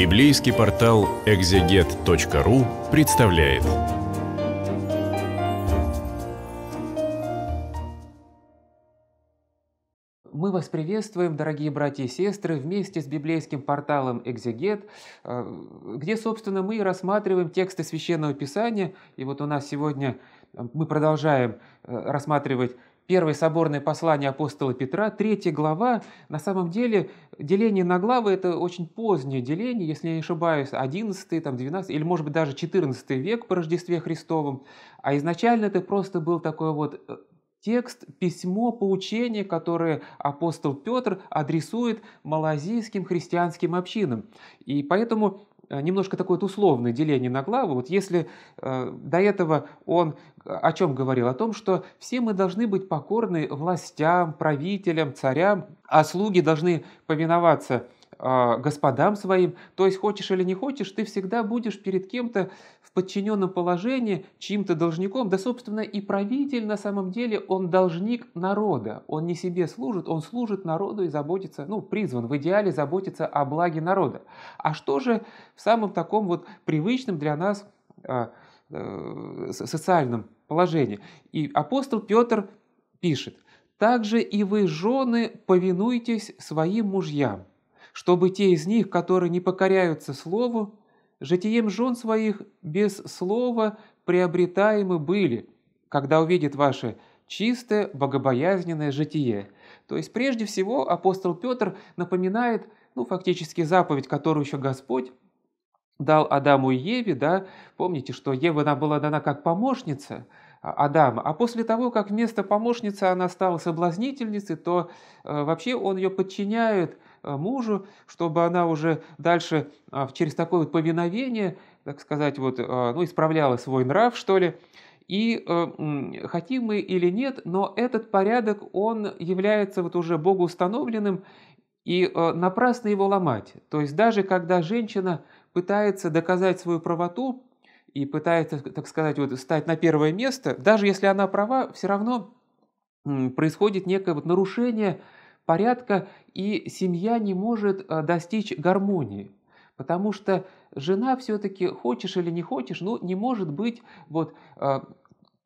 Библейский портал экзегет.ру представляет. Мы вас приветствуем, дорогие братья и сестры, вместе с библейским порталом «Экзегет», э, где, собственно, мы рассматриваем тексты Священного Писания. И вот у нас сегодня э, мы продолжаем э, рассматривать первое соборное послание апостола Петра, третья глава, на самом деле деление на главы – это очень позднее деление, если я не ошибаюсь, 11, там, 12 или, может быть, даже 14 век по Рождестве Христовом, а изначально это просто был такой вот э, текст, письмо, поучение, которое апостол Петр адресует малазийским христианским общинам. И поэтому Э, немножко такое условное деление на главы. Вот если э, до этого он о чем говорил? О том, что все мы должны быть покорны властям, правителям, царям, а слуги должны повиноваться э, господам своим. То есть хочешь или не хочешь, ты всегда будешь перед кем-то подчиненном положении чьим-то должником, да, собственно, и правитель на самом деле, он должник народа, он не себе служит, он служит народу и заботится, ну, призван в идеале заботиться о благе народа. А что же в самом таком вот привычном для нас а, э, э, социальном положении? И апостол Петр пишет, «Также и вы, жены, повинуйтесь своим мужьям, чтобы те из них, которые не покоряются слову, житием жен своих без слова приобретаемы были, когда увидит ваше чистое богобоязненное житие. То есть прежде всего апостол Петр напоминает, ну фактически заповедь, которую еще Господь дал Адаму и Еве, да, помните, что Ева она была дана как помощница а, Адама, а после того, как вместо помощницы она стала соблазнительницей, то э, вообще он ее подчиняет а, мужу, чтобы она уже дальше а, через такое вот повиновение, так сказать, вот, а, ну, исправляла свой нрав, что ли. И э, хотим мы или нет, но этот порядок, он является вот уже Богу установленным, и э, напрасно его ломать. То есть даже когда женщина пытается доказать свою правоту и пытается, так сказать, вот, стать на первое место, даже если она права, все равно происходит некое вот нарушение порядка, и семья не может э, достичь гармонии. Потому что жена все-таки, хочешь или не хочешь, но ну, не может быть вот э,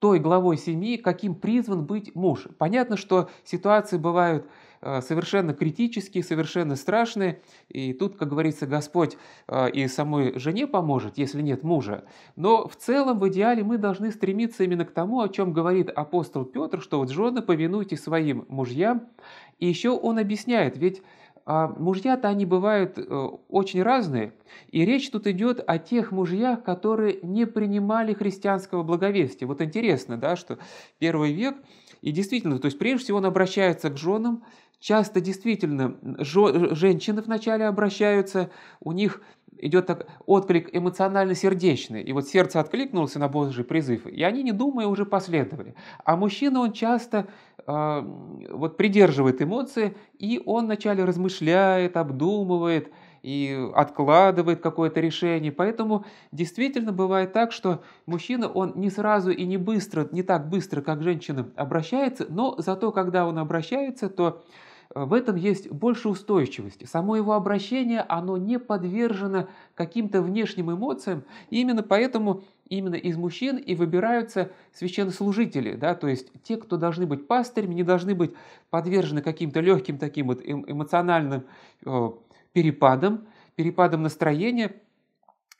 той главой семьи, каким призван быть муж. Понятно, что ситуации бывают а, совершенно критические, совершенно страшные. И тут, как говорится, Господь а, и самой жене поможет, если нет мужа. Но в целом, в идеале, мы должны стремиться именно к тому, о чем говорит апостол Петр, что вот жены повинуйтесь своим мужьям. И еще он объясняет, ведь а, мужья-то они бывают э, очень разные, и речь тут идет о тех мужьях, которые не принимали христианского благовестия. Вот интересно, да, что первый век, и действительно, то есть прежде всего он обращается к женам часто действительно женщины вначале обращаются, у них идет так, отклик эмоционально-сердечный, и вот сердце откликнулось на Божий призыв, и они, не думая, уже последовали. А мужчина, он часто э, вот придерживает эмоции, и он вначале размышляет, обдумывает, и откладывает какое-то решение. Поэтому действительно бывает так, что мужчина, он не сразу и не быстро, не так быстро, как женщина обращается, но зато когда он обращается, то в этом есть больше устойчивости. Само его обращение, оно не подвержено каким-то внешним эмоциям, и именно поэтому именно из мужчин и выбираются священнослужители, да, то есть те, кто должны быть пастырями, не должны быть подвержены каким-то легким таким вот эм, эмоциональным э, перепадам, перепадам настроения,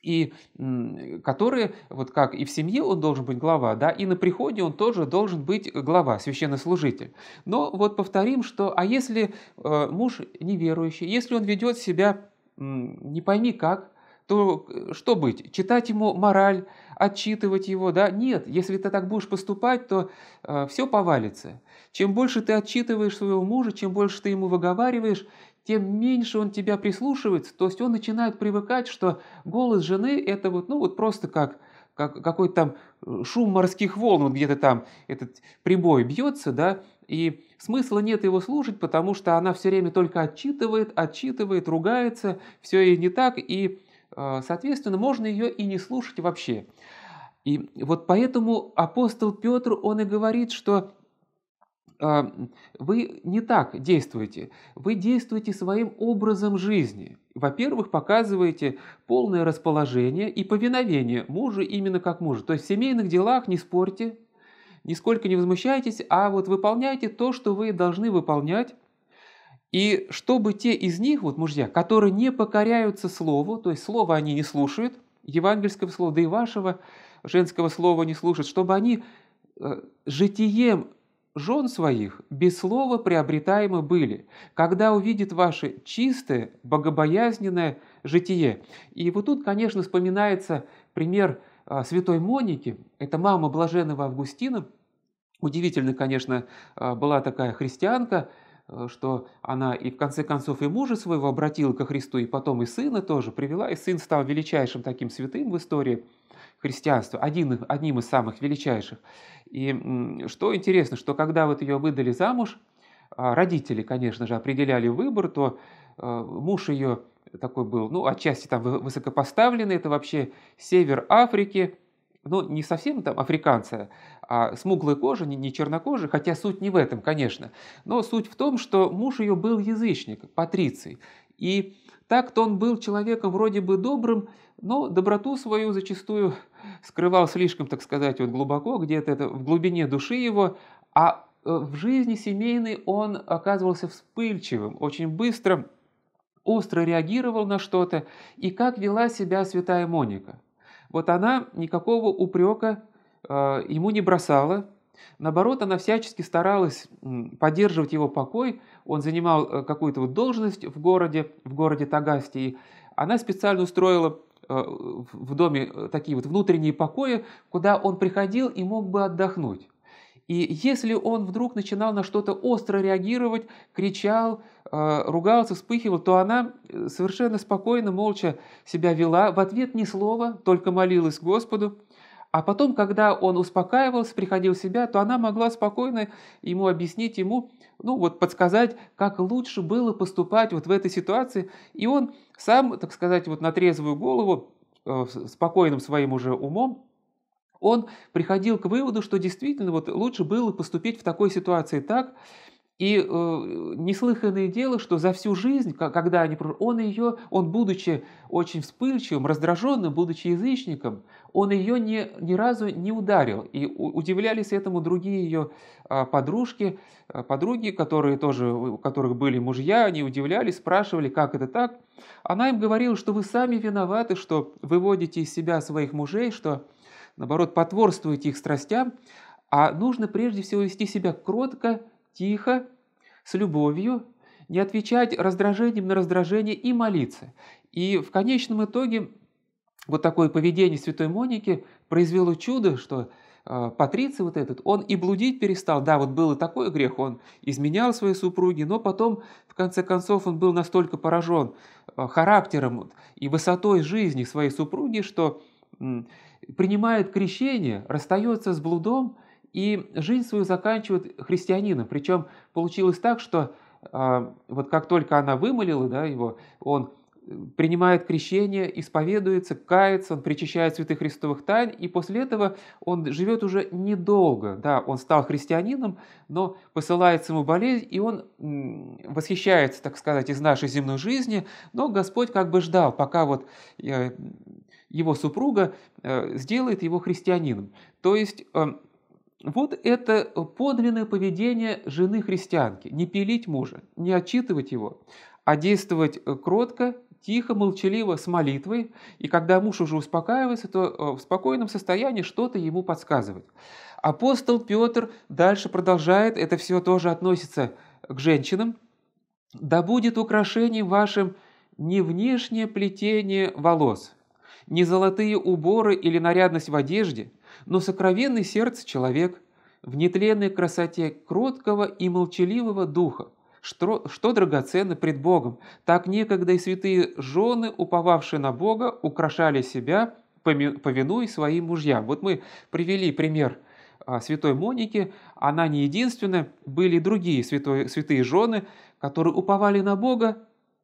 и э, который вот как и в семье он должен быть глава, да, и на приходе он тоже должен быть глава, священнослужитель. Но вот повторим, что, а если э, муж неверующий, если он ведет себя не пойми как, то э, что быть? Читать ему мораль, отчитывать его, да? Нет, если ты так будешь поступать, то э, все повалится. Чем больше ты отчитываешь своего мужа, чем больше ты ему выговариваешь, тем меньше он тебя прислушивается, то есть он начинает привыкать, что голос жены это вот, ну вот просто как, как какой-то там э, шум морских волн, вот где-то там этот прибой бьется, да, и смысла нет его слушать, потому что она все время только отчитывает, отчитывает, ругается, все ей не так, и, э, соответственно, можно ее и не слушать вообще. И вот поэтому апостол Петр, он и говорит, что а, вы не так действуете. Вы действуете своим образом жизни. Во-первых, показываете полное расположение и повиновение мужу именно как мужу. То есть в семейных делах не спорьте, нисколько не возмущайтесь, а вот выполняйте то, что вы должны выполнять. И чтобы те из них, вот мужья, которые не покоряются слову, то есть слово они не слушают, евангельского слова, да и вашего женского слова не слушают, чтобы они э, житием жен своих без слова приобретаемы были, когда увидит ваше чистое, богобоязненное житие. И вот тут, конечно, вспоминается пример а, святой Моники, это мама блаженного Августина, удивительно, конечно, а, была такая христианка, Э, что она и в конце концов и мужа своего обратила ко Христу, и потом и сына тоже привела, и сын стал величайшим таким святым в истории христианства, один, одним из самых величайших. И что интересно, что когда вот ее выдали замуж, а, родители, конечно же, определяли выбор, то э, муж ее такой был, ну, отчасти там высокопоставленный, это вообще север Африки, ну, не совсем там африканцы, а смуглой кожи, не, не чернокожей, хотя суть не в этом, конечно. Но суть в том, что муж ее был язычник, патриций. И так-то он был человеком вроде бы добрым, но доброту свою зачастую скрывал слишком, так сказать, вот глубоко, где-то это в глубине души его, а э, в жизни семейной он оказывался вспыльчивым, очень быстро, остро реагировал на что-то. И как вела себя святая Моника? Вот она никакого упрека э, ему не бросала. Наоборот, она всячески старалась поддерживать его покой. Он занимал э, какую-то вот должность в городе, в городе Тагасте. И она специально устроила э, в доме такие вот внутренние покои, куда он приходил и мог бы отдохнуть. И если он вдруг начинал на что-то остро реагировать, кричал, э, ругался, вспыхивал, то она э, совершенно спокойно, молча себя вела, в ответ ни слова, только молилась Господу. А потом, когда он успокаивался, приходил в себя, то она могла спокойно ему объяснить, ему, ну вот подсказать, как лучше было поступать вот в этой ситуации. И он сам, так сказать, вот на трезвую голову, э, спокойным своим уже умом, он приходил к выводу, что действительно вот лучше было поступить в такой ситуации так, и э, неслыханное дело, что за всю жизнь, когда они, он ее, он будучи очень вспыльчивым, раздраженным, будучи язычником, он ее ни, ни разу не ударил. И удивлялись этому другие ее а, подружки, а, подруги, которые тоже, у которых были мужья, они удивлялись, спрашивали, как это так. Она им говорила, что вы сами виноваты, что выводите из себя своих мужей, что наоборот, потворствуете их страстям, а нужно прежде всего вести себя кротко, тихо, с любовью, не отвечать раздражением на раздражение и молиться. И в конечном итоге вот такое поведение святой Моники произвело чудо, что э, а, Патриций вот этот, он и блудить перестал. Да, вот был и такой грех, он изменял своей супруге, но потом, в конце концов, он был настолько поражен а, характером и высотой жизни своей супруги, что принимает крещение, расстается с блудом и жизнь свою заканчивает христианином. Причем получилось так, что а, вот как только она вымолила да, его, он э, принимает крещение, исповедуется, кается, он причащает святых христовых тайн, и после этого он живет уже недолго. Да, он стал христианином, но посылается ему болезнь, и он восхищается, так сказать, из нашей земной жизни, но Господь как бы ждал, пока вот э, его супруга э, сделает его христианином. То есть э, вот это подлинное поведение жены христианки. Не пилить мужа, не отчитывать его, а действовать э, кротко, тихо, молчаливо, с молитвой. И когда муж уже успокаивается, то в спокойном состоянии что-то ему подсказывать. Апостол Петр дальше продолжает, это все тоже относится к женщинам. «Да будет украшением вашим не внешнее плетение волос» не золотые уборы или нарядность в одежде, но сокровенный сердце человек в нетленной красоте кроткого и молчаливого духа, что, что драгоценно пред Богом. Так некогда и святые жены, уповавшие на Бога, украшали себя, повинуясь своим мужьям. Вот мы привели пример а, святой Моники, она не единственная, были другие святой, святые жены, которые уповали на Бога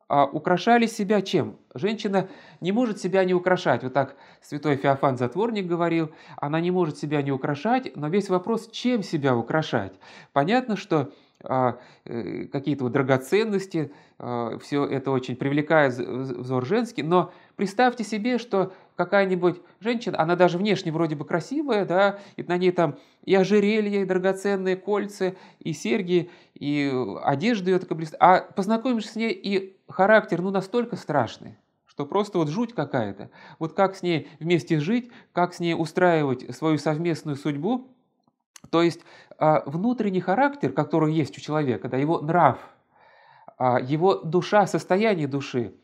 а, украшали себя чем? Женщина не может себя не украшать. Вот так святой Феофан Затворник говорил, она не может себя не украшать, но весь вопрос, чем себя украшать? Понятно, что а, э, какие-то вот драгоценности, а, все это очень привлекает взор женский, но представьте себе, что какая-нибудь женщина, она даже внешне вроде бы красивая, да, и на ней там и ожерелье, и драгоценные кольца, и серьги, и одежда ее такая блестит. А познакомишься с ней, и характер, ну, настолько страшный, что просто вот жуть какая-то. Вот как с ней вместе жить, как с ней устраивать свою совместную судьбу. То есть а, внутренний характер, который есть у человека, да, его нрав, а, его душа, состояние души –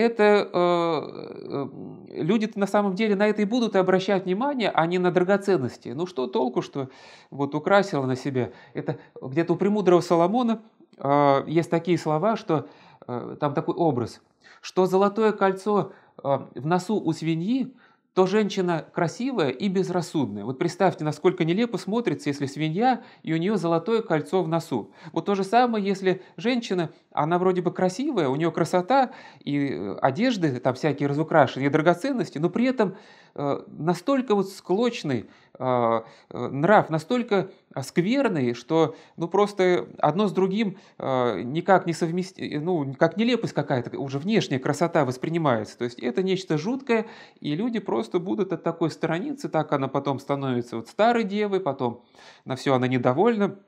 это э, э люди на самом деле на это и будут обращать внимание, а не на драгоценности. Ну что толку, что вот украсила на себе? Это где-то у премудрого Соломона э, есть такие слова, что э, там такой образ, что золотое кольцо э, в носу у свиньи – то женщина красивая и безрассудная. Вот представьте, насколько нелепо смотрится, если свинья, и у нее золотое кольцо в носу. Вот то же самое, если женщина, она вроде бы красивая, у нее красота и э, одежды, там всякие разукрашены, и драгоценности, но при этом э, настолько вот склочный э, нрав, настолько скверный, что ну просто одно с другим никак не совместимо, ну как нелепость какая-то, уже внешняя красота воспринимается. То есть это нечто жуткое, и люди просто просто будут от такой страницы, так она потом становится вот старой девой, потом на все она недовольна,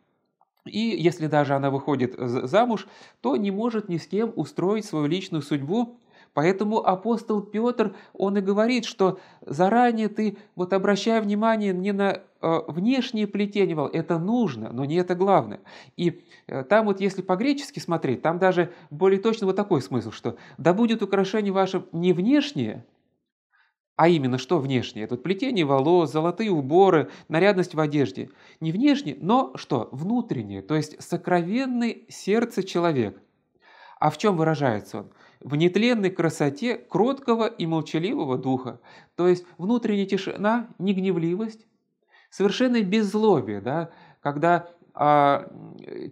и если даже она выходит замуж, то не может ни с кем устроить свою личную судьбу. Поэтому апостол Петр, он и говорит, что заранее ты вот обращай внимание не на э, внешние плетения, это нужно, но не это главное. И э, там вот если по-гречески смотреть, там даже более точно вот такой смысл, что да будет украшение ваше не внешнее, а именно, что внешнее? Тут плетение волос, золотые уборы, нарядность в одежде. Не внешнее, но что? Внутреннее, то есть сокровенный сердце человек. А в чем выражается он? В нетленной красоте кроткого и молчаливого духа. То есть внутренняя тишина, негневливость, совершенно беззлобие, да? когда а,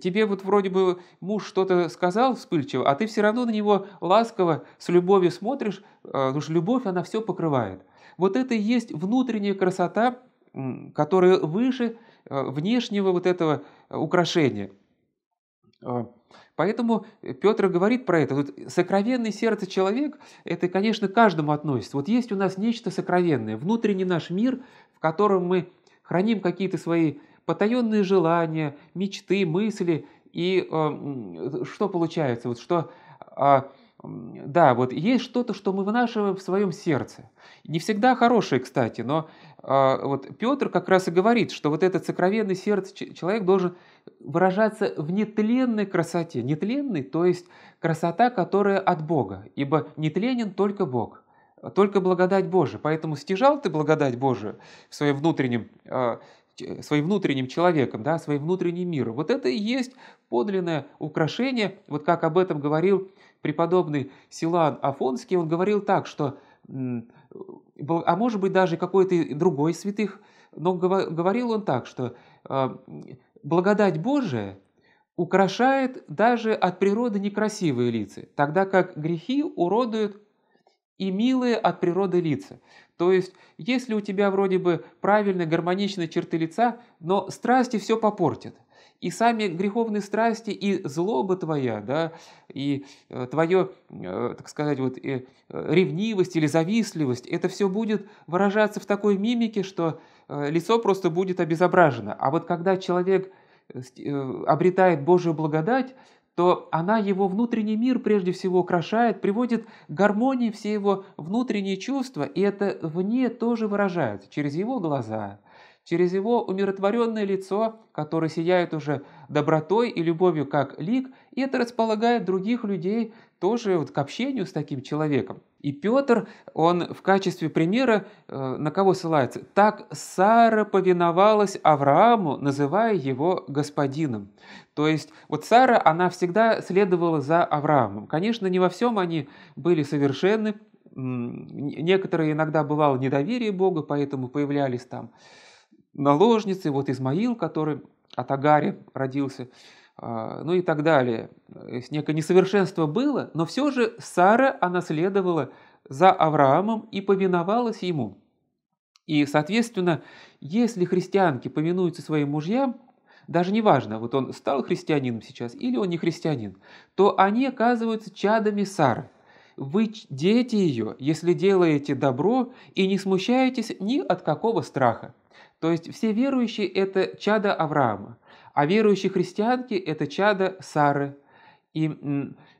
тебе вот вроде бы муж что-то сказал вспыльчиво, а ты все равно на него ласково, с любовью смотришь, а, потому что любовь, она все покрывает. Вот это и есть внутренняя красота, которая выше а, внешнего вот этого украшения. А, поэтому Петр говорит про это. Вот сокровенное сердце человек, это, конечно, каждому относится. Вот есть у нас нечто сокровенное, внутренний наш мир, в котором мы храним какие-то свои потаенные желания, мечты, мысли. И э, что получается? Вот что, э, да, вот есть что-то, что мы вынашиваем в своем сердце. Не всегда хорошее, кстати, но э, вот Петр как раз и говорит, что вот этот сокровенный сердце человек должен выражаться в нетленной красоте. Нетленной, то есть красота, которая от Бога, ибо нетленен только Бог только благодать Божия. Поэтому стяжал ты благодать Божию в своем внутреннем э, своим внутренним человеком, да, своим внутренним миром. Вот это и есть подлинное украшение. Вот как об этом говорил преподобный Силан Афонский, он говорил так, что, а может быть даже какой-то другой святых, но говорил он так, что а, благодать Божия украшает даже от природы некрасивые лица, тогда как грехи уродуют и милые от природы лица. То есть, если у тебя вроде бы правильные гармоничные черты лица, но страсти все попортят. И сами греховные страсти, и злоба твоя, да, и э, твое, э, так сказать, вот, э, ревнивость или завистливость, это все будет выражаться в такой мимике, что э, лицо просто будет обезображено. А вот когда человек э, э, обретает Божью благодать, то она его внутренний мир прежде всего украшает, приводит к гармонии все его внутренние чувства, и это вне тоже выражается через его глаза, Через его умиротворенное лицо, которое сияет уже добротой и любовью как лик, и это располагает других людей тоже вот к общению с таким человеком. И Петр, он в качестве примера, э, на кого ссылается? «Так Сара повиновалась Аврааму, называя его господином». То есть вот Сара, она всегда следовала за Авраамом. Конечно, не во всем они были совершенны, некоторые иногда бывало недоверие Бога, поэтому появлялись там наложницы, вот Измаил, который от Агари родился, а, ну и так далее. То есть некое несовершенство было, но все же Сара, она следовала за Авраамом и повиновалась ему. И, соответственно, если христианки повинуются своим мужьям, даже не важно, вот он стал христианином сейчас или он не христианин, то они оказываются чадами Сары. Вы дети ее, если делаете добро и не смущаетесь ни от какого страха. То есть все верующие – это чада Авраама, а верующие христианки – это чада Сары. И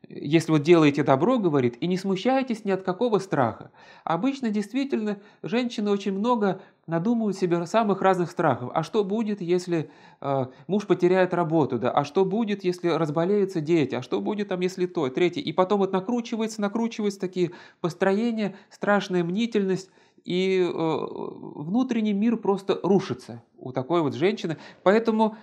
если вот делаете добро, говорит, и не смущайтесь ни от какого страха. Обычно действительно женщины очень много надумывают себе самых разных страхов. А что будет, если э, муж потеряет работу? Да? А что будет, если разболеются дети? А что будет, там, если то, третье? И потом вот накручивается, накручивается такие построения, страшная мнительность и э, внутренний мир просто рушится у такой вот женщины. Поэтому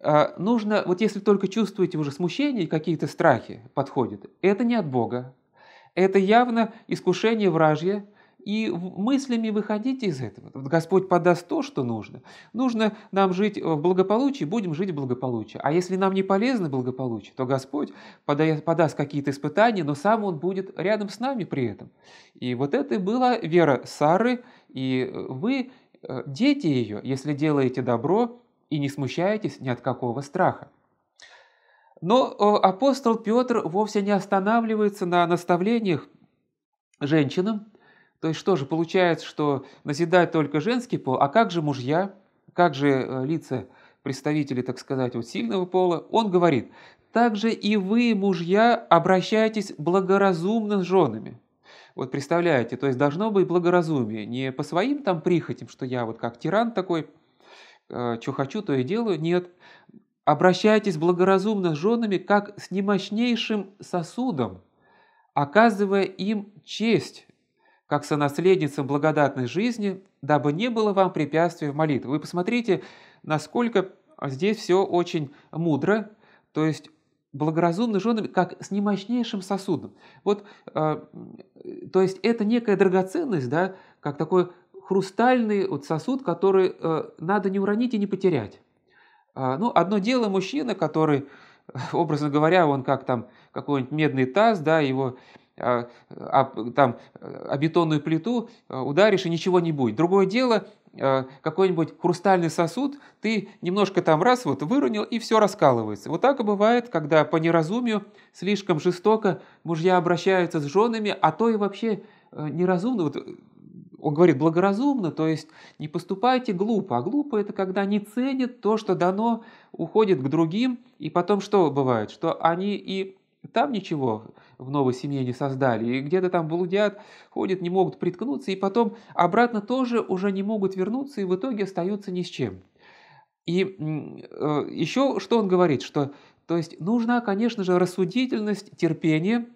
э, нужно, вот если только чувствуете уже смущение какие-то страхи подходят, это не от Бога. Это явно искушение вражье, и мыслями выходите из этого. Господь подаст то, что нужно. Нужно нам жить в благополучии, будем жить в благополучии. А если нам не полезно благополучие, то Господь подаст, подаст какие-то испытания, но сам Он будет рядом с нами при этом. И вот это была вера Сары, и вы, э, дети ее, если делаете добро и не смущаетесь ни от какого страха. Но э, апостол Петр вовсе не останавливается на наставлениях женщинам, то есть что же, получается, что назидать только женский пол, а как же мужья, как же э, лица представителей, так сказать, вот сильного пола? Он говорит, также и вы, мужья, обращайтесь благоразумно с женами. Вот представляете, то есть должно быть благоразумие, не по своим там прихотям, что я вот как тиран такой, э, что хочу, то и делаю, нет. Обращайтесь благоразумно с женами, как с немощнейшим сосудом, оказывая им честь, как сонаследницам благодатной жизни, дабы не было вам препятствий в молитве. Вы посмотрите, насколько здесь все очень мудро, то есть благоразумны женами, как с немощнейшим сосудом. Вот, э, то есть это некая драгоценность, да, как такой хрустальный вот сосуд, который э, надо не уронить и не потерять. Э, ну, одно дело мужчина, который, образно говоря, он как там какой-нибудь медный таз, да, его а, а, там, а бетонную плиту а, ударишь, и ничего не будет. Другое дело, а, какой-нибудь хрустальный сосуд, ты немножко там раз вот выронил, и все раскалывается. Вот так и бывает, когда по неразумию слишком жестоко мужья обращаются с женами, а то и вообще а, неразумно, вот э, он говорит благоразумно, то есть не поступайте глупо. А глупо это когда не ценят то, что дано, уходит к другим, и потом что бывает? Что они и там ничего в новой семье не создали, и где-то там блудят, ходят, не могут приткнуться, и потом обратно тоже уже не могут вернуться, и в итоге остаются ни с чем. И э, еще что он говорит, что то есть нужна, конечно же, рассудительность, терпение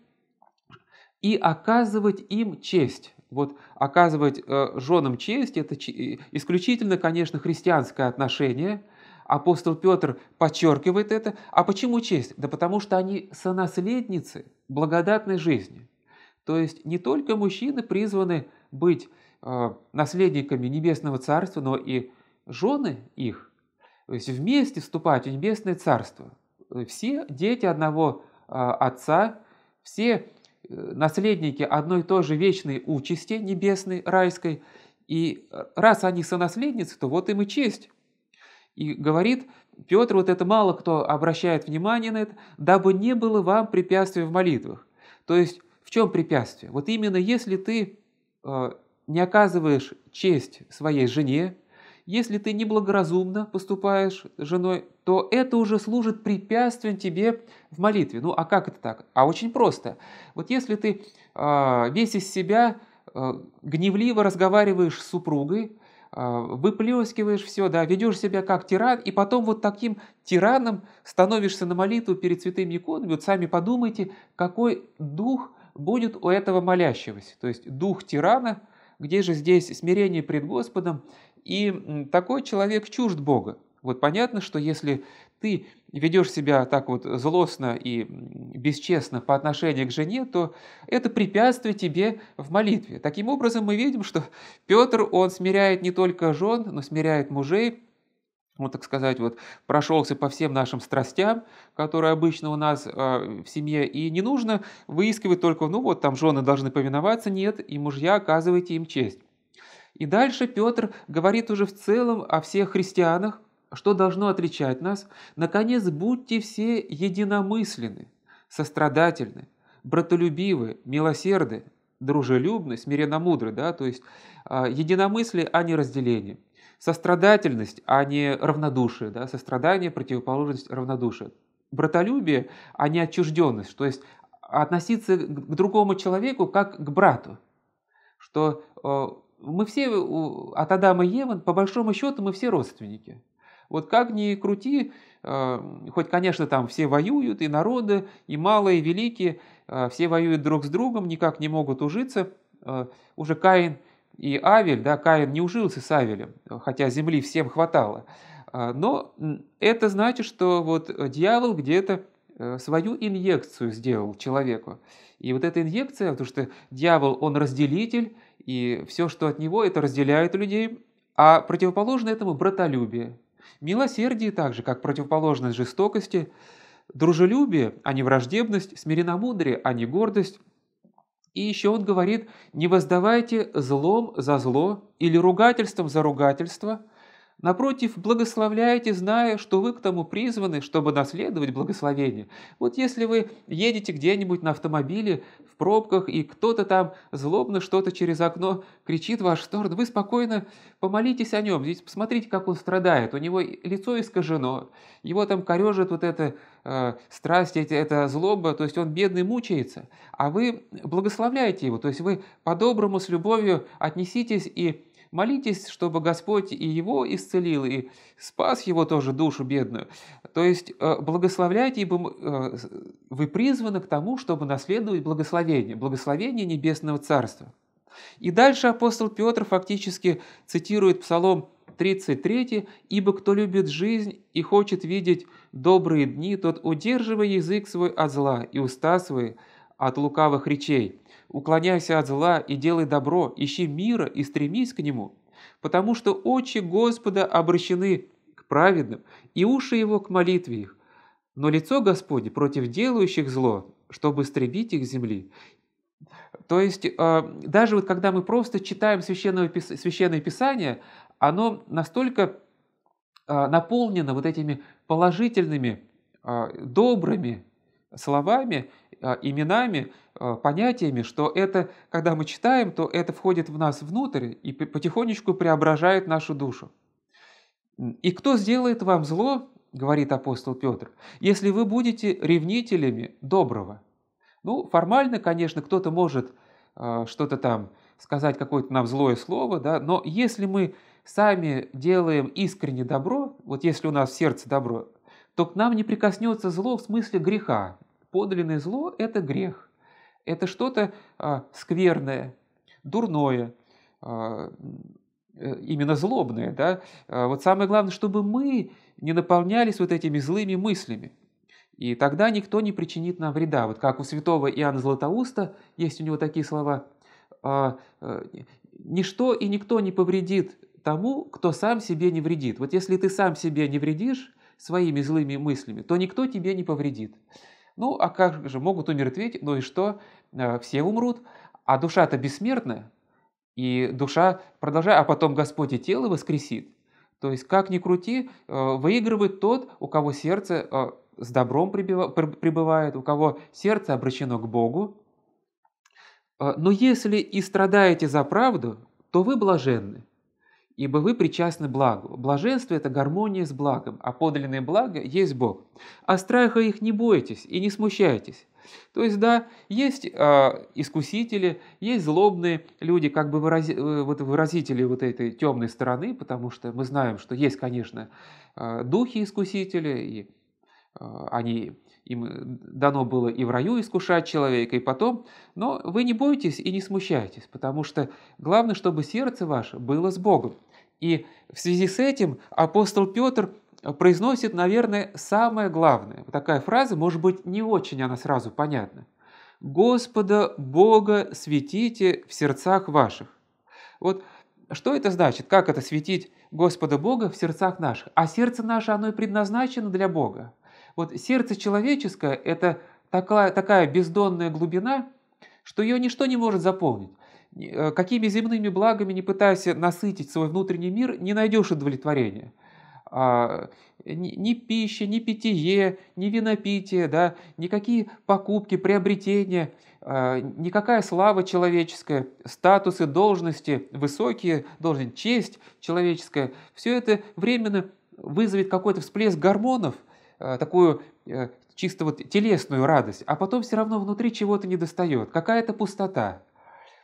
и оказывать им честь. Вот оказывать э, женам честь – это э, исключительно, конечно, христианское отношение – апостол Петр подчеркивает это. А почему честь? Да потому что они сонаследницы благодатной жизни. То есть не только мужчины призваны быть э, наследниками небесного царства, но и жены их, то есть вместе вступать в небесное царство. Все дети одного э, отца, все э, наследники одной и той же вечной участи небесной, райской, и раз они сонаследницы, то вот им и честь и говорит, Петр, вот это мало кто обращает внимание на это, дабы не было вам препятствий в молитвах. То есть в чем препятствие? Вот именно если ты э, не оказываешь честь своей жене, если ты неблагоразумно поступаешь с женой, то это уже служит препятствием тебе в молитве. Ну а как это так? А очень просто. Вот если ты э, весь из себя э, гневливо разговариваешь с супругой, а, выплескиваешь все, да, ведешь себя как тиран, и потом вот таким тираном становишься на молитву перед святыми иконами. Вот сами подумайте, какой дух будет у этого молящегося. То есть дух тирана, где же здесь смирение пред Господом, и такой человек чужд Бога. Вот понятно, что если ты ведешь себя так вот злостно и бесчестно по отношению к жене, то это препятствие тебе в молитве. Таким образом, мы видим, что Петр, он смиряет не только жен, но смиряет мужей, вот так сказать, вот прошелся по всем нашим страстям, которые обычно у нас э, в семье, и не нужно выискивать только, ну вот там жены должны повиноваться, нет, и мужья оказывайте им честь. И дальше Петр говорит уже в целом о всех христианах, что должно отличать нас, наконец, будьте все единомысленны, сострадательны, братолюбивы, милосерды, дружелюбны, смиренно-мудры, да, то есть э, единомыслие, а не разделение. Сострадательность, а не равнодушие, да, сострадание, противоположность равнодушию. Братолюбие, а не отчужденность, то есть относиться к другому человеку как к брату, что а, мы все от Адама и Евы, по большому счету, мы все родственники. Вот как ни крути, э, хоть, конечно, там все воюют, и народы, и малые, и великие, э, все воюют друг с другом, никак не могут ужиться. Э, уже Каин и Авель, да, Каин не ужился с Авелем, хотя земли всем хватало. Но это значит, что вот дьявол где-то свою инъекцию сделал человеку. И вот эта инъекция, потому что дьявол, он разделитель, и все, что от него, это разделяет людей, а противоположно этому братолюбие. Милосердие также, как противоположность жестокости, дружелюбие, а не враждебность, смиренномудрие, а не гордость. И еще он говорит, не воздавайте злом за зло или ругательством за ругательство – Напротив, благословляете, зная, что вы к тому призваны, чтобы наследовать благословение. Вот если вы едете где-нибудь на автомобиле, в пробках, и кто-то там злобно что-то через окно кричит в ваш сторону, вы спокойно помолитесь о нем. Здесь посмотрите, как он страдает. У него лицо искажено, его там корежит вот эта э, страсть, эта, эта злоба, то есть он бедный мучается. А вы благословляете его, то есть вы по-доброму, с любовью отнеситесь и Молитесь, чтобы Господь и его исцелил, и спас его тоже душу бедную. То есть э, благословляйте, ибо э, вы призваны к тому, чтобы наследовать благословение, благословение Небесного Царства. И дальше апостол Петр фактически цитирует Псалом 33, «Ибо кто любит жизнь и хочет видеть добрые дни, тот, удерживая язык свой от зла и уста свои, от лукавых речей. Уклоняйся от зла и делай добро, ищи мира и стремись к нему, потому что очи Господа обращены к праведным, и уши его к молитве их. Но лицо Господне против делающих зло, чтобы истребить их земли. То есть, э, даже вот когда мы просто читаем Священное, Священное Писание, оно настолько э, наполнено вот этими положительными, э, добрыми словами, а, именами, а, понятиями, что это, когда мы читаем, то это входит в нас внутрь и потихонечку преображает нашу душу. «И кто сделает вам зло, — говорит апостол Петр, — если вы будете ревнителями доброго?» Ну, формально, конечно, кто-то может а, что-то там сказать, какое-то нам злое слово, да, но если мы сами делаем искренне добро, вот если у нас в сердце добро, то к нам не прикоснется зло в смысле греха, подлинное зло – это грех, это что-то а, скверное, дурное, а, э, именно злобное. Да? А вот самое главное, чтобы мы не наполнялись вот этими злыми мыслями. И тогда никто не причинит нам вреда. Вот как у святого Иоанна Златоуста, есть у него такие слова, «А, э, «Ничто и никто не повредит тому, кто сам себе не вредит». Вот если ты сам себе не вредишь своими злыми мыслями, то никто тебе не повредит. Ну, а как же, могут умертветь, ну и что? Э, все умрут, а душа-то бессмертная и душа продолжает, а потом Господь и тело воскресит. То есть, как ни крути, э, выигрывает тот, у кого сердце э, с добром пребывает, у кого сердце обращено к Богу. Но если и страдаете за правду, то вы блаженны ибо вы причастны благу. Блаженство – это гармония с благом, а подлинное благо есть Бог. А страха их не бойтесь и не смущайтесь. То есть, да, есть э, искусители, есть злобные люди, как бы вырази, э, вот выразители вот этой темной стороны, потому что мы знаем, что есть, конечно, э, духи искусители, и э, они им дано было и в раю искушать человека, и потом. Но вы не бойтесь и не смущайтесь, потому что главное, чтобы сердце ваше было с Богом. И в связи с этим апостол Петр произносит, наверное, самое главное. Такая фраза, может быть, не очень она сразу понятна. «Господа Бога светите в сердцах ваших». Вот что это значит? Как это светить Господа Бога в сердцах наших? А сердце наше, оно и предназначено для Бога. Вот сердце человеческое – это такая, такая бездонная глубина, что ее ничто не может заполнить. Э, какими земными благами не пытайся насытить свой внутренний мир, не найдешь удовлетворения. А, э, ни, ни пища, ни питье, ни винопитие, да, никакие покупки, приобретения, а, никакая слава человеческая, статусы, должности, высокие должности, честь человеческая, все это временно вызовет какой-то всплеск гормонов, а, такую чисто вот телесную радость, а потом все равно внутри чего-то недостает, какая-то пустота.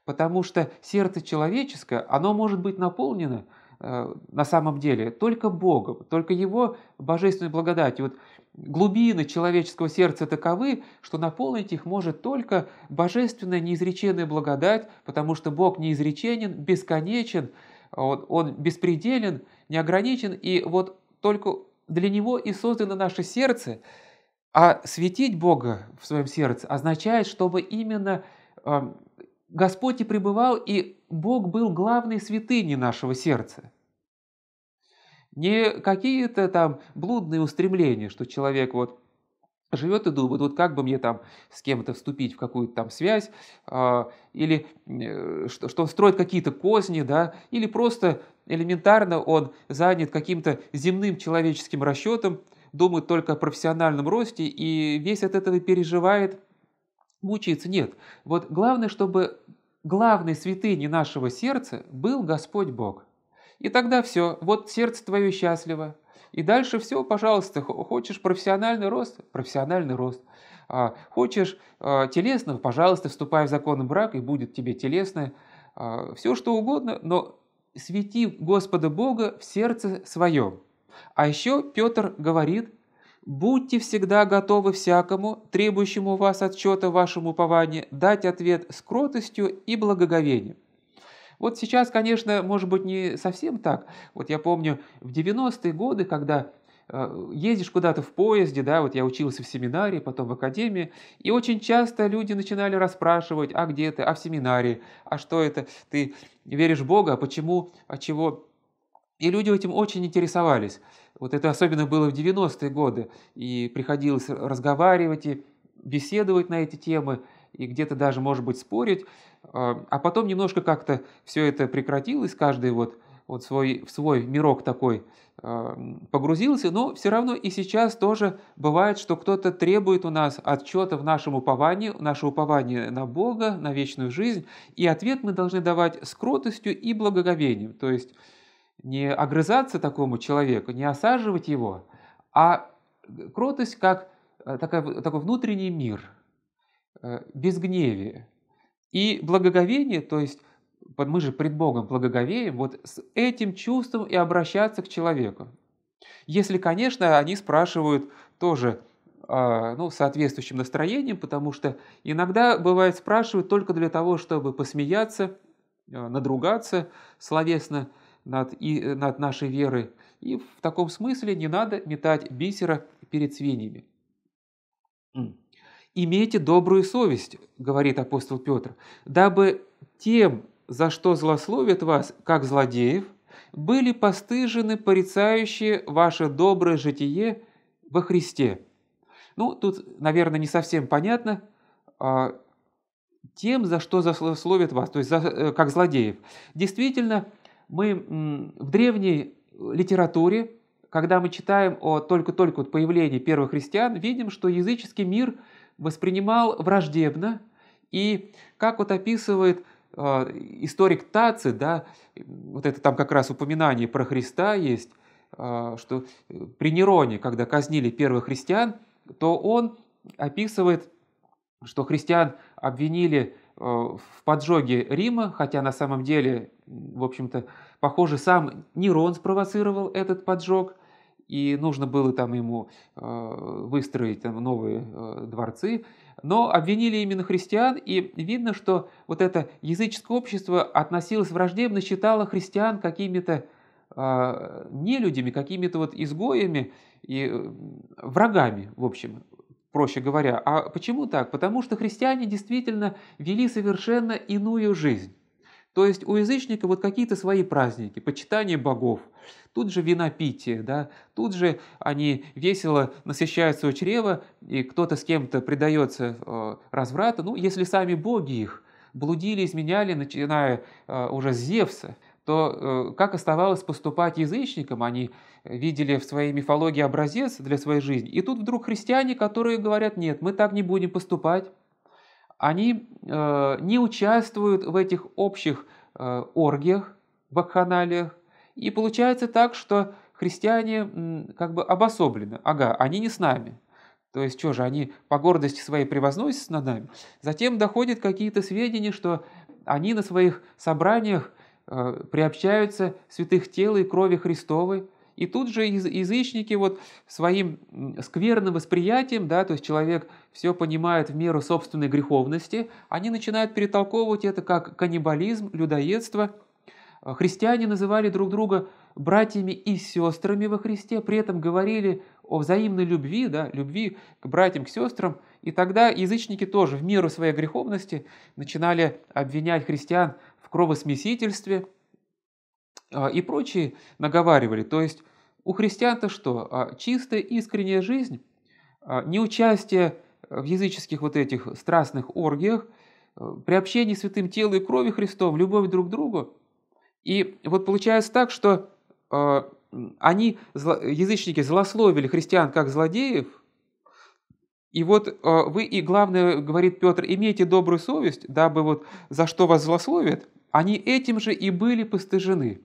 Потому что сердце человеческое, оно может быть наполнено э, на самом деле только Богом, только Его божественной благодатью. Вот глубины человеческого сердца таковы, что наполнить их может только божественная неизреченная благодать, потому что Бог неизреченен, бесконечен, он, он беспределен, неограничен, и вот только для Него и создано наше сердце, а светить Бога в своем сердце означает, чтобы именно эм, Господь и пребывал, и Бог был главной святыней нашего сердца. Не какие-то там блудные устремления, что человек вот живет и думает, вот как бы мне там с кем-то вступить в какую-то там связь, э, или э, что, что он строит какие-то козни, да, или просто элементарно он занят каким-то земным человеческим расчетом, думает только о профессиональном росте и весь от этого переживает мучается. Нет. Вот главное, чтобы главной святыней нашего сердца был Господь Бог. И тогда все, вот сердце твое счастливо. И дальше все, пожалуйста, хочешь профессиональный рост, профессиональный рост. А хочешь а, телесного, пожалуйста, вступай в законный брак, и будет тебе телесное. А, все что угодно, но свети Господа Бога в сердце своем. А еще Петр говорит, Будьте всегда готовы всякому, требующему у вас отчета вашему вашем дать ответ с кротостью и благоговением. Вот сейчас, конечно, может быть, не совсем так. Вот я помню в 90-е годы, когда э, ездишь куда-то в поезде, да, вот я учился в семинарии, потом в академии, и очень часто люди начинали расспрашивать, а где ты, а в семинарии, а что это, ты веришь в Бога, а почему, а чего и люди этим очень интересовались. Вот это особенно было в 90-е годы. И приходилось разговаривать и беседовать на эти темы, и где-то даже, может быть, спорить. А, а потом немножко как-то все это прекратилось, каждый вот, вот свой, в свой мирок такой а, погрузился. Но все равно и сейчас тоже бывает, что кто-то требует у нас отчета в нашем уповании, наше упование на Бога, на вечную жизнь. И ответ мы должны давать с кротостью и благоговением. То есть не огрызаться такому человеку, не осаживать его, а э, кротость как э, такой такой внутренний мир, э, безгневие. И благоговение, то есть мы же пред Богом благоговеем, вот с этим чувством и обращаться к человеку. Если, конечно, они спрашивают тоже а, ну, соответствующим настроением, потому что иногда бывает спрашивают только для того, чтобы посмеяться, надругаться словесно – над, и, э, над нашей верой. И в таком смысле не надо метать бисера перед свиньями. «Имейте добрую совесть», — говорит апостол Петр, «дабы тем, за что злословят вас, как злодеев, были постыжены порицающие ваше доброе житие во Христе». Ну, тут, наверное, не совсем понятно, а, тем, за что злословят вас, то есть за, э, как злодеев. Действительно, мы в древней э, литературе, когда мы читаем о только-только появлении первых христиан, видим, что языческий мир воспринимал враждебно, и как вот описывает э, историк Таци, да, вот это там как раз упоминание про Христа есть, э, что при Нероне, когда казнили первых христиан, то он описывает, что христиан обвинили Э, в поджоге Рима, хотя на самом деле, в общем-то, похоже, сам Нерон спровоцировал этот поджог, и нужно было там ему э, выстроить там новые э, дворцы, но обвинили именно христиан, и видно, что вот это языческое общество относилось враждебно, считало христиан какими-то нелюдями, какими-то вот изгоями и врагами, в общем проще говоря. А почему так? Потому что христиане действительно вели совершенно иную жизнь. То есть у язычника вот какие-то свои праздники, почитание богов, тут же винопитие, да, тут же они весело насыщают свое чрево, и кто-то с кем-то предается э, разврату, ну, если сами боги их блудили, изменяли, начиная э, уже с Зевса – то э, как оставалось поступать язычникам, они видели в своей мифологии образец для своей жизни. И тут вдруг христиане, которые говорят, нет, мы так не будем поступать, они э, не участвуют в этих общих э, оргиях, вакханалиях. И получается так, что христиане как бы обособлены. Ага, они не с нами. То есть, что же, они по гордости своей превозносятся над нами. Затем доходят какие-то сведения, что они на своих собраниях а, приобщаются святых тел и крови Христовой, и тут же язычники вот своим скверным восприятием, да, то есть человек все понимает в меру собственной греховности, они начинают перетолковывать это как каннибализм, людоедство. А, христиане называли друг друга братьями и сестрами во Христе, при этом говорили о взаимной любви, да, любви к братьям, к сестрам. И тогда язычники тоже в меру своей греховности начинали обвинять христиан в кровосмесительстве а, и прочие наговаривали. То есть у христиан-то что? А, чистая искренняя жизнь, а, не участие в языческих вот этих страстных оргиях, приобщение святым телу и крови Христом, любовь друг к другу. И вот получается так, что они, язычники, злословили христиан как злодеев, и вот вы, и главное, говорит Петр, имейте добрую совесть, дабы вот за что вас злословят, они этим же и были постыжены.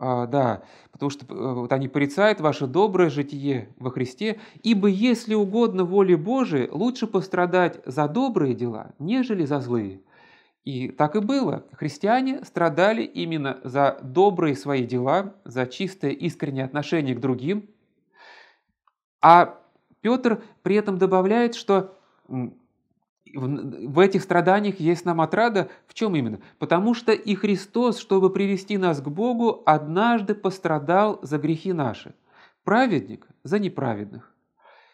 А, да, потому что э, вот они порицают ваше доброе житие во Христе, ибо если угодно воле Божией, лучше пострадать за добрые дела, нежели за злые. И так и было. Христиане страдали именно за добрые свои дела, за чистое искреннее отношение к другим. А Петр при этом добавляет, что в, в этих страданиях есть нам отрада. В чем именно? Потому что и Христос, чтобы привести нас к Богу, однажды пострадал за грехи наши. Праведник за неправедных.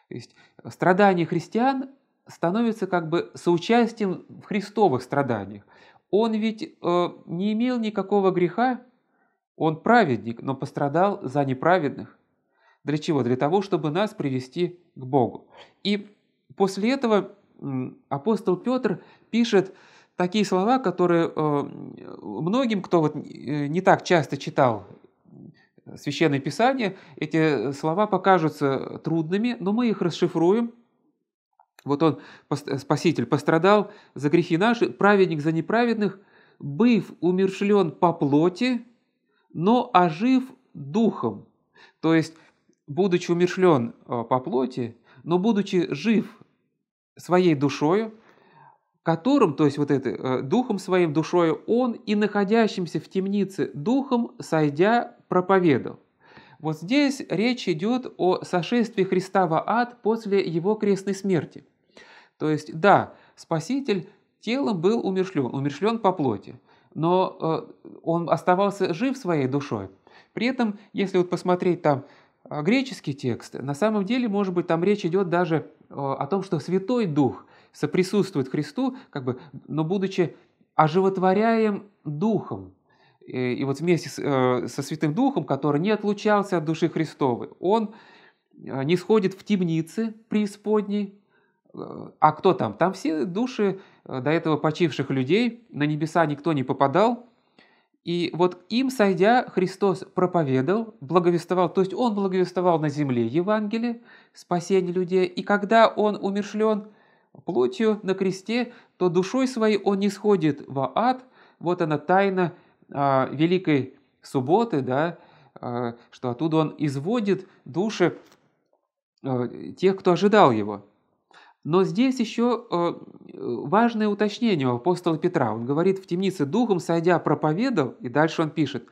То есть страдания христиан становятся как бы соучастием в христовых страданиях. Он ведь э, не имел никакого греха, он праведник, но пострадал за неправедных. Для чего? Для того, чтобы нас привести к Богу. И после этого апостол Петр пишет такие слова, которые э, многим, кто вот э, не так часто читал Священное Писание, эти слова покажутся трудными, но мы их расшифруем. Вот он, Спаситель, пострадал за грехи наши, праведник за неправедных, быв умершлен по плоти, но ожив духом. То есть, будучи умершлен э, по плоти, но будучи жив своей душою, которым, то есть вот это, э, духом своим, душою он и находящимся в темнице духом, сойдя, проповедовал. Вот здесь речь идет о сошествии Христа в ад после его крестной смерти. То есть, да, Спаситель телом был умершлен, умершлен по плоти, но э, он оставался жив своей душой. При этом, если вот посмотреть там э, греческий текст, на самом деле, может быть, там речь идет даже Э, о том, что Святой Дух соприсутствует Христу, как бы, но будучи оживотворяем Духом. И, и вот вместе с, э, со Святым Духом, который не отлучался от души Христовой, он э, не сходит в темницы преисподней. Э, а кто там? Там все души до этого почивших людей, на небеса никто не попадал, и вот им, сойдя, Христос проповедовал, благовествовал, то есть Он благовествовал на земле Евангелие, спасение людей, и когда Он умершлен плотью на кресте, то душой своей Он не сходит во ад, вот она тайна а, Великой Субботы, да, а, что оттуда Он изводит души а, тех, кто ожидал Его. Но здесь еще э, важное уточнение у апостола Петра. Он говорит, в темнице духом сойдя проповедовал и дальше он пишет,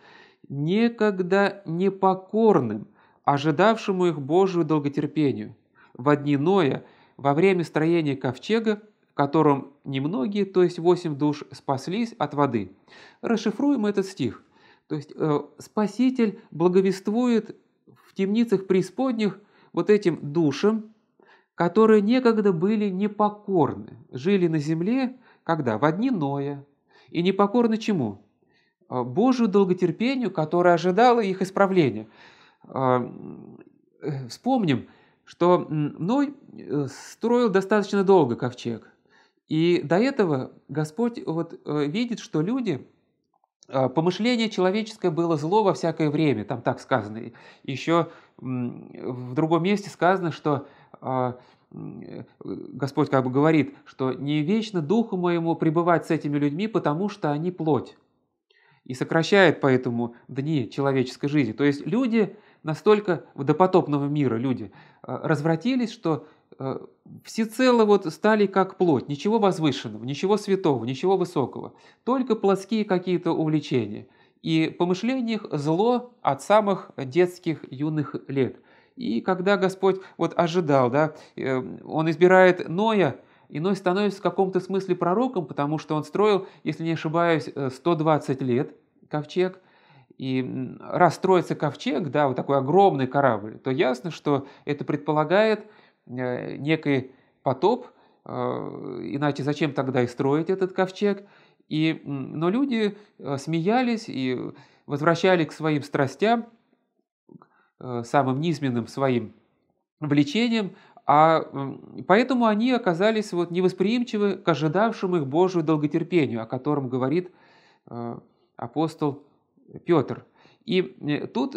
некогда непокорным, ожидавшему их Божию долготерпению, в дни Ноя, во время строения ковчега, в котором немногие, то есть восемь душ, спаслись от воды. Расшифруем этот стих. То есть э, Спаситель благовествует в темницах преисподних вот этим душам, которые некогда были непокорны, жили на земле, когда? В одни Ноя. И непокорны чему? А, Божию долготерпению, которое ожидало их исправления. А, э, вспомним, что Ной э, строил достаточно долго ковчег. И до этого Господь вот э, видит, что люди а, помышление человеческое было зло во всякое время, там так сказано. Еще в другом месте сказано, что а, Господь как бы говорит, что не вечно духу моему пребывать с этими людьми, потому что они плоть. И сокращает поэтому дни человеческой жизни. То есть люди настолько в допотопного мира, люди, а, развратились, что Э, всецело вот стали как плоть, ничего возвышенного, ничего святого, ничего высокого, только плоские какие-то увлечения. И помышлениях зло от самых детских юных лет. И когда Господь вот ожидал, да, э, Он избирает Ноя, и Ной становится в каком-то смысле пророком, потому что он строил, если не ошибаюсь, 120 э, лет ковчег, и раз строится ковчег, да, вот такой огромный корабль, то ясно, что это предполагает Э, некий потоп, э, иначе зачем тогда и строить этот ковчег? И, но люди э, смеялись и возвращали к своим страстям, самым низменным своим влечениям, а поэтому они оказались вот невосприимчивы к ожидавшему их Божию долготерпению, о котором говорит апостол Петр. И тут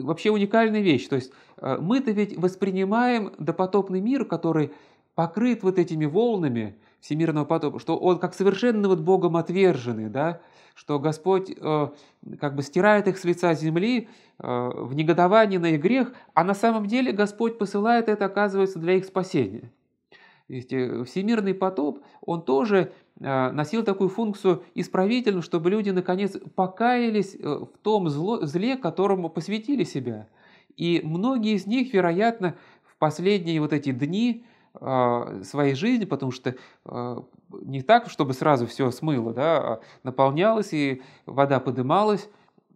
вообще уникальная вещь. То есть э, мы-то ведь воспринимаем допотопный мир, который покрыт вот этими волнами всемирного потопа, что он как совершенно вот Богом отверженный, да, что Господь э, как бы стирает их с лица земли э, в негодовании на их грех, а на самом деле Господь посылает это, оказывается, для их спасения. Э, всемирный потоп, он тоже э, носил такую функцию исправительную, чтобы люди наконец покаялись э, в том зло, зле, которому посвятили себя. И многие из них, вероятно, в последние вот эти дни своей жизни, потому что не так, чтобы сразу все смыло, да, а наполнялось и вода подымалась,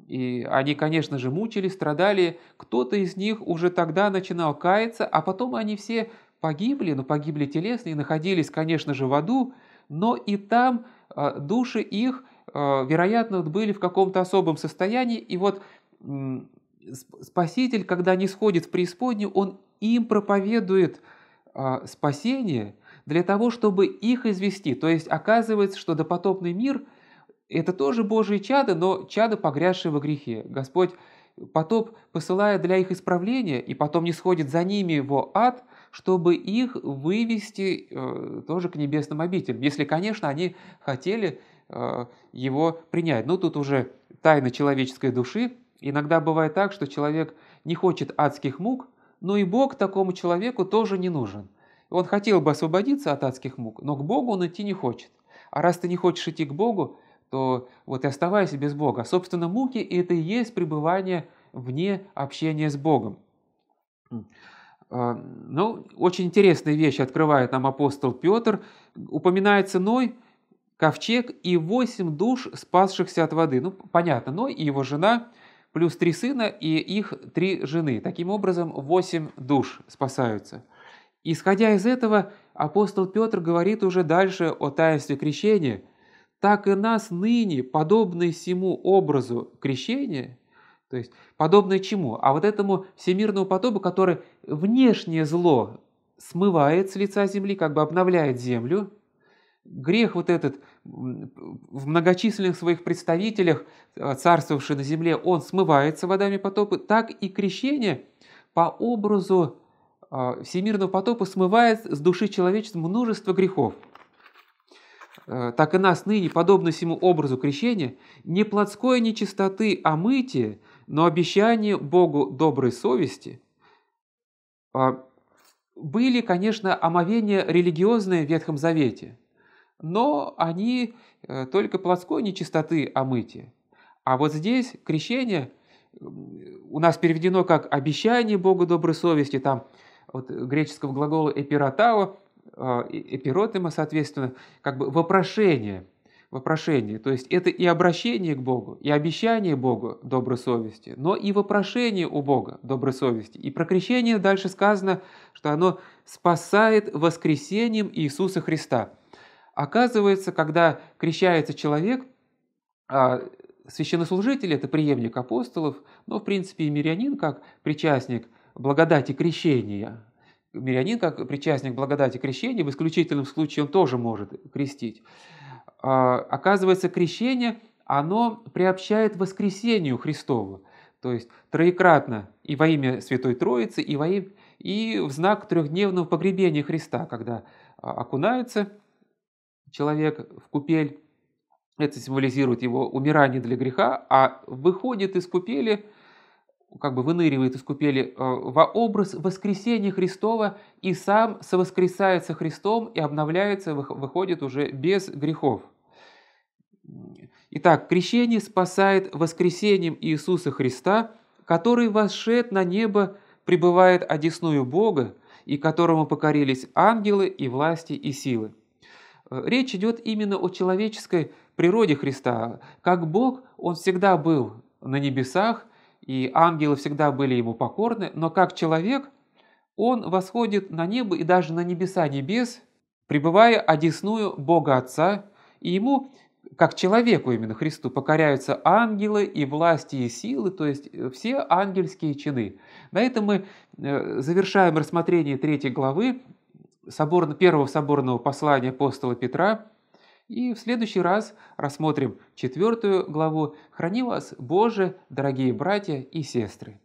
и они, конечно же, мучились, страдали. Кто-то из них уже тогда начинал каяться, а потом они все погибли, но погибли телесно и находились, конечно же, в аду, но и там а, души их, а, вероятно, были в каком-то особом состоянии, и вот Спаситель, когда не сходит в преисподнюю, он им проповедует а, спасение для того, чтобы их извести. То есть оказывается, что допотопный мир – это тоже Божие чады, но чады, погрязшие во грехе. Господь потоп посылает для их исправления, и потом не сходит за ними во ад – чтобы их вывести э, тоже к небесным обителям, если, конечно, они хотели э, его принять. Но ну, тут уже тайна человеческой души. Иногда бывает так, что человек не хочет адских мук, но и Бог такому человеку тоже не нужен. Он хотел бы освободиться от адских мук, но к Богу он идти не хочет. А раз ты не хочешь идти к Богу, то вот и оставайся без Бога. Собственно, муки – это и есть пребывание вне общения с Богом. А, ну, очень интересные вещи открывает нам апостол Петр. Упоминается Ной, ковчег и восемь душ, спасшихся от воды. Ну, понятно, Ной и его жена, плюс три сына и их три жены. Таким образом, восемь душ спасаются. Исходя из этого, апостол Петр говорит уже дальше о таинстве крещения. «Так и нас ныне, подобный всему образу крещения, то есть подобное чему? А вот этому всемирному потопу, который внешнее зло смывает с лица земли, как бы обновляет землю. Грех вот этот в многочисленных своих представителях, э, царствовавший на земле, он смывается водами потопа, так и крещение по образу э, всемирного потопа смывает с души человечества множество грехов. Э, так и нас ныне, подобно всему образу крещения, не плотской нечистоты, а мытие – но обещания Богу доброй совести а, были, конечно, омовения религиозные в Ветхом Завете, но они э, только плотской нечистоты омытия. А вот здесь крещение у нас переведено как обещание Богу доброй совести, там от греческого глагола «эпиротао», э, эпиротема, соответственно, как бы вопрошение – вопрошении. То есть это и обращение к Богу, и обещание Богу доброй совести, но и вопрошение у Бога доброй совести. И про крещение дальше сказано, что оно спасает воскресением Иисуса Христа. Оказывается, когда крещается человек, а, священнослужитель – это преемник апостолов, но, в принципе, и мирянин, как причастник благодати крещения, мирянин, как причастник благодати крещения, в исключительном случае он тоже может крестить. А, оказывается, крещение, оно приобщает воскресению Христову. То есть троекратно и во имя Святой Троицы, и, во имя, и в знак трехдневного погребения Христа, когда а, окунается человек в купель, это символизирует его умирание для греха, а выходит из купели, как бы выныривает из купели э, во образ воскресения Христова и сам совоскресается Христом и обновляется, выходит уже без грехов. Итак, крещение спасает воскресением Иисуса Христа, который восшед на небо, пребывает одесную Бога, и которому покорились ангелы и власти и силы. Э, речь идет именно о человеческой природе Христа. Как Бог, Он всегда был на небесах, и ангелы всегда были Ему покорны, но как человек, Он восходит на небо и даже на небеса небес, пребывая одесную Бога Отца, и Ему как человеку именно Христу покоряются ангелы и власти и силы, то есть э, все ангельские чины. На этом мы э, завершаем рассмотрение третьей главы соборно, первого соборного послания апостола Петра. И в следующий раз рассмотрим четвертую главу. Храни вас, Боже, дорогие братья и сестры!